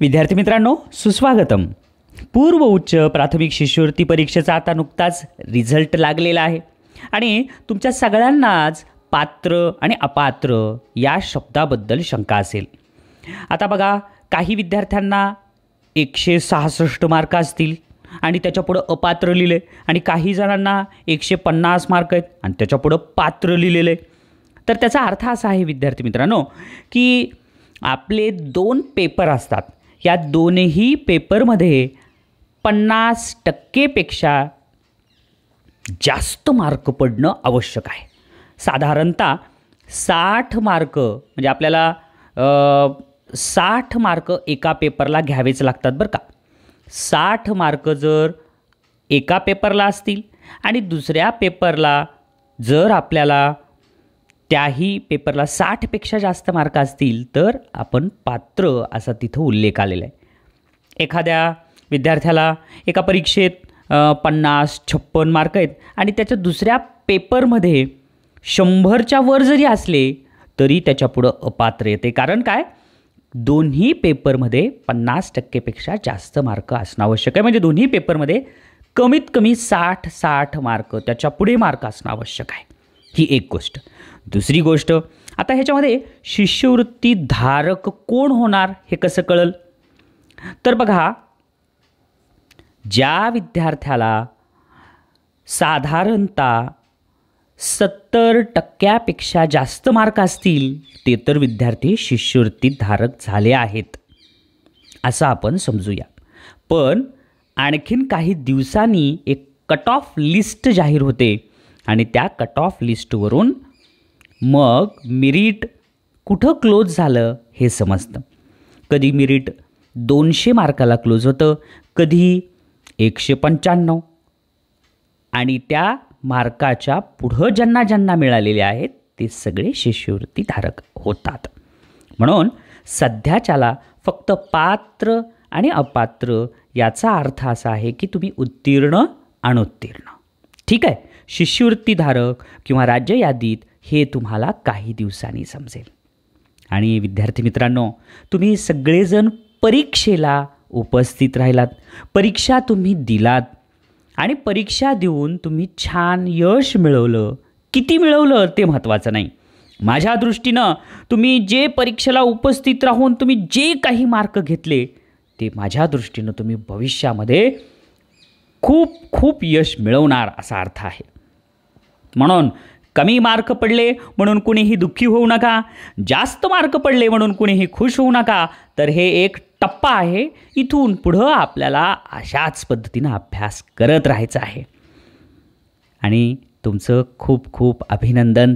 विद्यार्थी मित्रांनो सुस्वागतम पूर्व उच्च प्राथमिक शिष्यवृत्ती परीक्षेचा आता नुकताच रिझल्ट लागलेला आहे आणि तुमच्या सगळ्यांनाच पात्र आणि अपात्र या शब्दाबद्दल शंका असेल आता बघा काही विद्यार्थ्यांना एकशे सहासष्ट मार्क असतील आणि त्याच्यापुढं अपात्र लिहिले आणि काही जणांना एकशे पन्नास मार्क आहेत आणि त्याच्यापुढं पात्र लिहिलेले तर त्याचा अर्थ असा आहे विद्यार्थी मित्रांनो की आपले दोन पेपर असतात या दोनही पेपरमध्ये पन्नास टक्केपेक्षा जास्त मार्क पडणं आवश्यक आहे साधारणतः साठ मार्क म्हणजे आपल्याला साठ मार्क एका पेपरला घ्यावेच लागतात बरं का साठ मार्क जर एका पेपरला असतील आणि दुसऱ्या पेपरला जर आपल्याला त्याही पेपरला साठपेक्षा जास्त मार्क असतील तर आपण पात्र असा तिथं उल्लेख आलेला आहे एखाद्या विद्यार्थ्याला एका परीक्षेत पन्नास छप्पन मार्क आहेत आणि त्याच्या दुसऱ्या पेपरमध्ये शंभरच्या वर जरी असले तरी त्याच्यापुढं अपात्र येते कारण काय दोन्ही पेपरमध्ये पन्नास टक्केपेक्षा जास्त मार्क असणं आवश्यक आहे म्हणजे दोन्ही पेपरमध्ये कमीत कमी साठ साठ मार्क त्याच्या पुढे मार्क असणं आवश्यक आहे ही एक गोष्ट दुसरी गोष्ट आता ह्याच्यामध्ये शिष्यवृत्ती धारक कोण होणार हे कसं कळल तर बघा ज्या विद्यार्थ्याला साधारणतः सत्तर टक्क्यापेक्षा जास्त मार्क असतील ते तर विद्यार्थी शिष्यवृत्ती धारक झाले आहेत असं आपण समजूया पण आणखीन काही दिवसांनी एक कट ऑफ लिस्ट जाहीर होते आणि त्या कट ऑफ लिस्टवरून मग मिरीट कुठं क्लोज झालं हे समजतं कधी मिरीट दोनशे मार्काला क्लोज होतं कधी एकशे पंच्याण्णव आणि त्या मार्काच्या पुढं ज्यांना ज्यांना मिळालेले आहेत ते सगळे शिष्यवृत्तीधारक होतात म्हणून सध्याच्याला फक्त पात्र आणि अपात्र याचा अर्थ असा आहे की तुम्ही उत्तीर्ण अनुत्तीर्ण ठीक आहे शिष्यवृत्तीधारक किंवा राज्य यादीत हे तुम्हाला काही दिवसांनी समजेल आणि विद्यार्थी मित्रांनो तुम्ही सगळेजण परीक्षेला उपस्थित राहिलात परीक्षा तुम्ही दिलात आणि परीक्षा देऊन तुम्ही छान यश मिळवलं किती मिळवलं ते महत्त्वाचं नाही माझ्या दृष्टीनं तुम्ही जे परीक्षेला उपस्थित राहून तुम्ही जे काही मार्क घेतले ते माझ्या दृष्टीनं तुम्ही भविष्यामध्ये खूप खूप यश मिळवणार असा अर्थ आहे म्हणून कमी मार्क पडले म्हणून कुणीही दुःखी होऊ नका जास्त मार्क पडले म्हणून कुणीही खुश होऊ नका तर हे एक टप्पा आहे इथून पुढं आपल्याला अशाच पद्धतीनं अभ्यास करत राहायचा आहे आणि तुमचं खूप खूप अभिनंदन